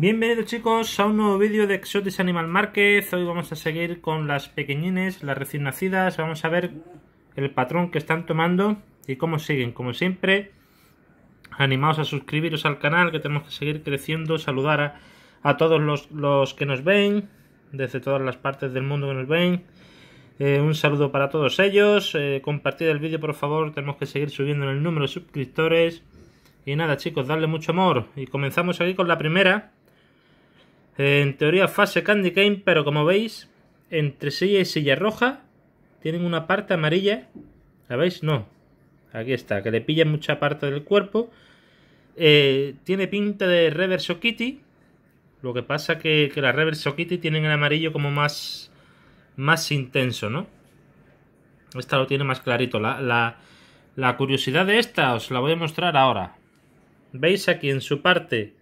Bienvenidos chicos a un nuevo vídeo de Exotis Animal Market. Hoy vamos a seguir con las pequeñines, las recién nacidas. Vamos a ver el patrón que están tomando y cómo siguen. Como siempre, animaos a suscribiros al canal que tenemos que seguir creciendo. Saludar a, todos los, que nos ven, desde todas las partes del mundo que nos ven. Eh, un saludo para todos ellos. Eh, compartir el vídeo por favor. Tenemos que seguir subiendo en el número de suscriptores. Y nada chicos, darle mucho amor. Y comenzamos aquí con la primera en teoría fase Candy Cane, pero como veis, entre silla y silla roja tienen una parte amarilla. ¿La veis? No. Aquí está, que le pilla mucha parte del cuerpo. Eh, tiene pinta de Reverso Kitty. Lo que pasa que, que las Reverso Kitty tienen el amarillo como más, más intenso, ¿no? Esta lo tiene más clarito. La, la, la curiosidad de esta os la voy a mostrar ahora. Veis aquí en su parte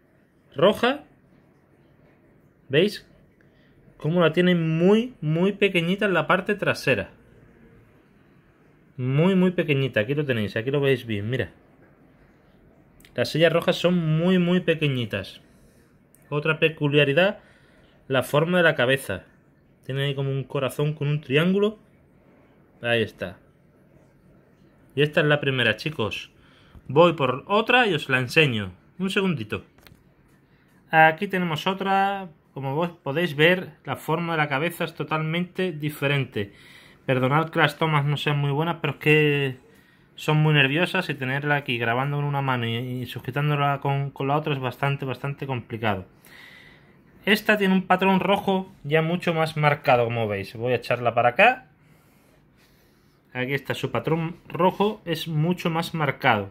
roja ¿Veis? Como la tiene muy, muy pequeñita en la parte trasera. Muy, muy pequeñita. Aquí lo tenéis, aquí lo veis bien, mira. Las sillas rojas son muy, muy pequeñitas. Otra peculiaridad, la forma de la cabeza. Tiene ahí como un corazón con un triángulo. Ahí está. Y esta es la primera, chicos. Voy por otra y os la enseño. Un segundito. Aquí tenemos otra como vos podéis ver, la forma de la cabeza es totalmente diferente. Perdonad que las tomas no sean muy buenas, pero es que son muy nerviosas y tenerla aquí grabando con una mano y, sujetándola con, con la otra es bastante, bastante complicado. Esta tiene un patrón rojo ya mucho más marcado, como veis. Voy a echarla para acá. Aquí está, su patrón rojo es mucho más marcado.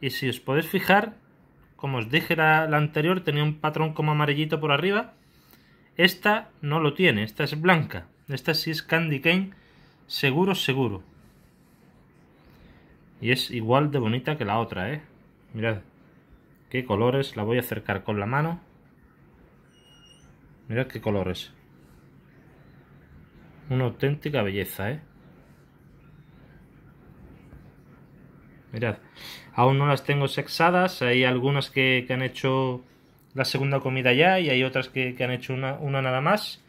Y si os podéis fijar, como os dije la, anterior, tenía un patrón como amarillito por arriba. Esta no lo tiene, esta es blanca. Esta sí es Candy Cane, seguro, seguro. Y es igual de bonita que la otra, ¿eh? Mirad, qué colores. La voy a acercar con la mano. Mirad qué colores. Una auténtica belleza, ¿eh? Mirad, aún no las tengo sexadas, hay algunas que, han hecho la segunda comida ya y hay otras que, han hecho una, nada más.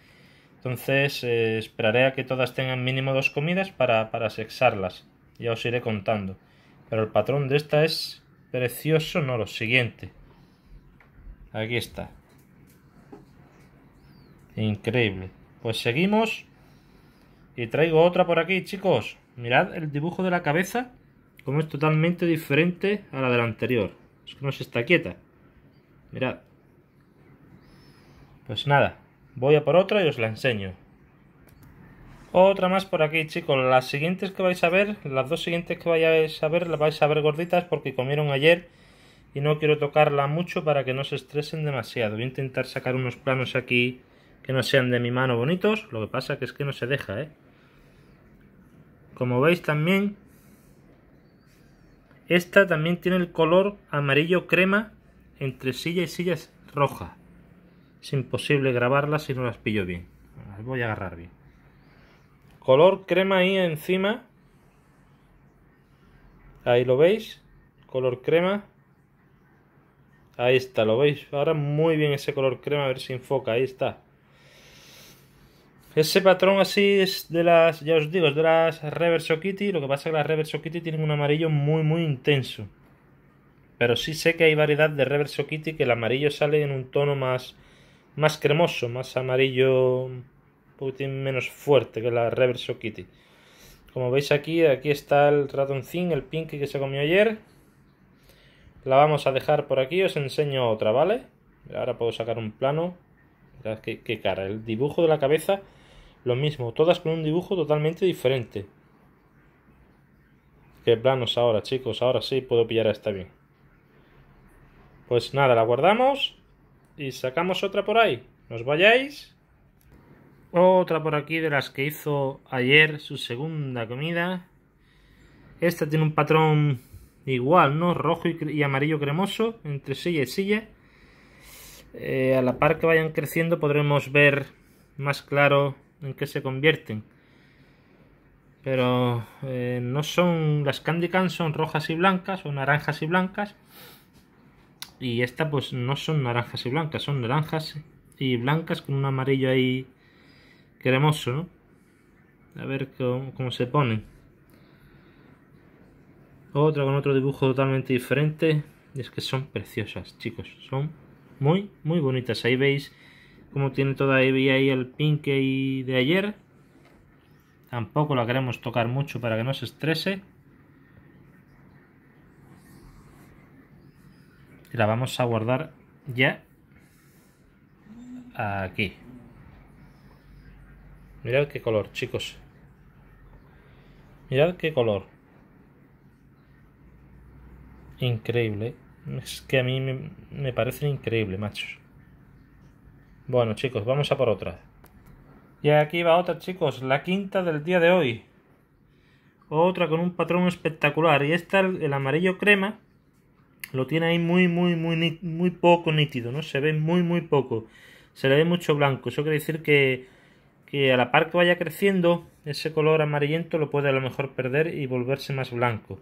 Entonces eh, esperaré a que todas tengan mínimo dos comidas para, para sexarlas. Ya os iré contando. Pero el patrón de esta es precioso, no lo siguiente. Aquí está. Increíble. Pues seguimos. Y traigo otra por aquí, chicos. Mirad el dibujo de la cabeza como es totalmente diferente a la del anterior. Es que no se está quieta. Mirad. Pues nada, voy a por otra y os la enseño. Otra más por aquí, chicos. Las siguientes que vais a ver, las dos siguientes que vais a ver, las vais a ver gorditas porque comieron ayer y no quiero tocarla mucho para que no se estresen demasiado. Voy a intentar sacar unos planos aquí que no sean de mi mano bonitos. Lo que pasa que es que no se deja, ¿eh? Como veis también esta también tiene el color amarillo crema entre silla y sillas roja, Es imposible grabarlas si no las pillo bien. Las voy a agarrar bien. Color crema ahí encima. Ahí lo veis. Color crema. Ahí está, lo veis. Ahora muy bien ese color crema, a ver si enfoca. Ahí está. Ese patrón así es de las, ya os digo, de las Reverso Kitty. Lo que pasa es que las Reverso Kitty tienen un amarillo muy, muy intenso. Pero sí sé que hay variedad de Reverso Kitty que el amarillo sale en un tono más, más cremoso, más amarillo, un poquitín menos fuerte que la Reverso Kitty. Como veis aquí, aquí está el ratoncín, el pinky que se comió ayer. La vamos a dejar por aquí, os enseño otra, ¿vale? Ahora puedo sacar un plano. qué cara, el dibujo de la cabeza lo mismo, todas con un dibujo totalmente diferente. Qué planos ahora, chicos, ahora sí puedo pillar a esta bien. Pues nada, la guardamos y sacamos otra por ahí. ¿Nos vayáis? Otra por aquí de las que hizo ayer su segunda comida. Esta tiene un patrón igual, ¿no? Rojo y, amarillo cremoso entre silla y silla. Eh, a la par que vayan creciendo podremos ver más claro en que se convierten. Pero eh, no son. Las Candy Can son rojas y blancas o naranjas y blancas. Y esta, pues no son naranjas y blancas, son naranjas y blancas con un amarillo ahí cremoso, A ver cómo, cómo se ponen. Otra con otro dibujo totalmente diferente. Y es que son preciosas, chicos. Son muy, muy bonitas. Ahí veis como tiene todavía ahí el pinky de ayer. Tampoco la queremos tocar mucho para que no se estrese. Y la vamos a guardar ya aquí. Mirad qué color, chicos. Mirad qué color. Increíble. ¿eh? Es que a mí me, me parece increíble, machos. Bueno, chicos, vamos a por otra. Y aquí va otra, chicos, la quinta del día de hoy. Otra con un patrón espectacular. Y esta, el amarillo crema, lo tiene ahí muy, muy, muy, muy poco nítido, ¿no? Se ve muy, muy poco. Se le ve mucho blanco. Eso quiere decir que, a la par que vaya creciendo, ese color amarillento lo puede a lo mejor perder y volverse más blanco.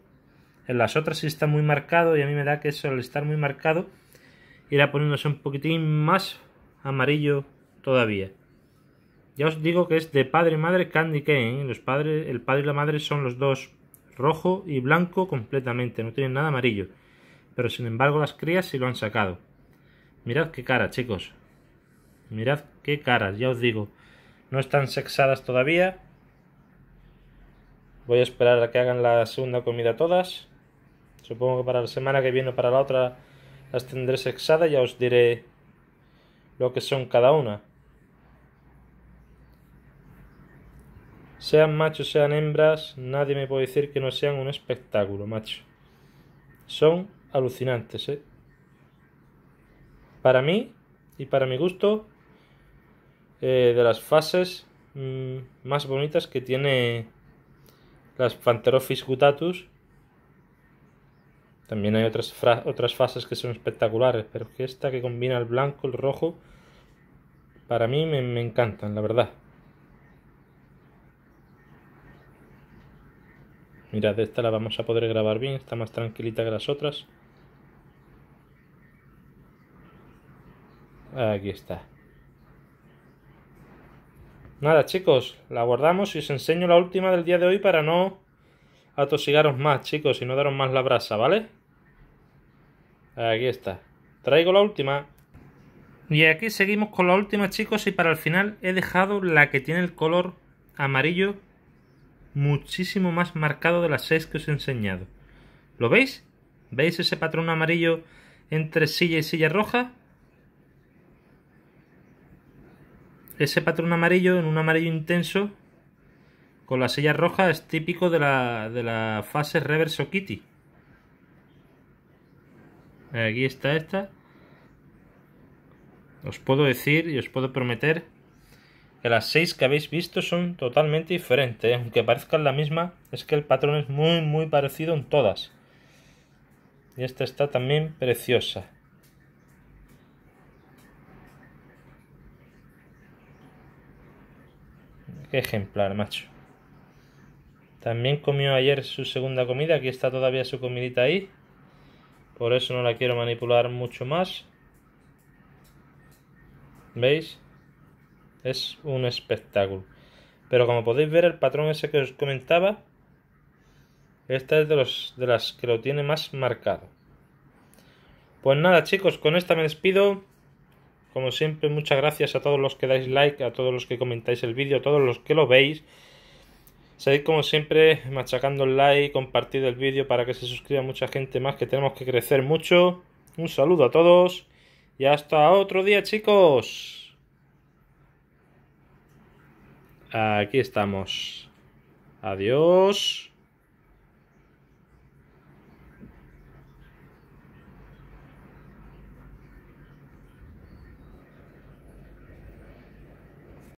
En las otras sí está muy marcado y a mí me da que eso al estar muy marcado irá poniéndose un poquitín más amarillo todavía. Ya os digo que es de padre y madre Candy Cane. ¿eh? Los padres, el padre y la madre son los dos rojo y blanco completamente, no tienen nada amarillo. Pero sin embargo las crías sí lo han sacado. Mirad qué cara, chicos. Mirad qué caras, ya os digo. No están sexadas todavía. Voy a esperar a que hagan la segunda comida todas. Supongo que para la semana que viene o para la otra las tendré sexadas. Ya os diré lo que son cada una. Sean machos, sean hembras, nadie me puede decir que no sean un espectáculo, macho. Son alucinantes, ¿eh? Para mí y para mi gusto, eh, de las fases mm, más bonitas que tiene las Pantherophis gutatus también hay otras, otras fases que son espectaculares, pero que esta que combina el blanco, y el rojo, para mí me, me encantan, la verdad. Mirad, esta la vamos a poder grabar bien, está más tranquilita que las otras. Aquí está. Nada chicos, la guardamos y os enseño la última del día de hoy para no atosigaros ah, más, chicos, y no daros más la brasa, ¿vale? Aquí está. Traigo la última. Y aquí seguimos con la última, chicos, y para el final he dejado la que tiene el color amarillo muchísimo más marcado de las seis que os he enseñado. ¿Lo veis? ¿Veis ese patrón amarillo entre silla y silla roja? Ese patrón amarillo en un amarillo intenso con la silla roja es típico de la, de la fase reverso kitty. Aquí está esta. Os puedo decir y os puedo prometer que las seis que habéis visto son totalmente diferentes. ¿eh? Aunque parezcan la misma, es que el patrón es muy, muy parecido en todas. Y esta está también preciosa. Qué ejemplar, macho. También comió ayer su segunda comida. Aquí está todavía su comidita ahí. Por eso no la quiero manipular mucho más. ¿Veis? Es un espectáculo. Pero como podéis ver, el patrón ese que os comentaba, esta es de, los, de las que lo tiene más marcado. Pues nada chicos, con esta me despido. Como siempre, muchas gracias a todos los que dais like, a todos los que comentáis el vídeo, a todos los que lo veis. Seguid como siempre machacando el like, compartid el vídeo para que se suscriba mucha gente más, que tenemos que crecer mucho. Un saludo a todos y hasta otro día chicos. Aquí estamos. Adiós.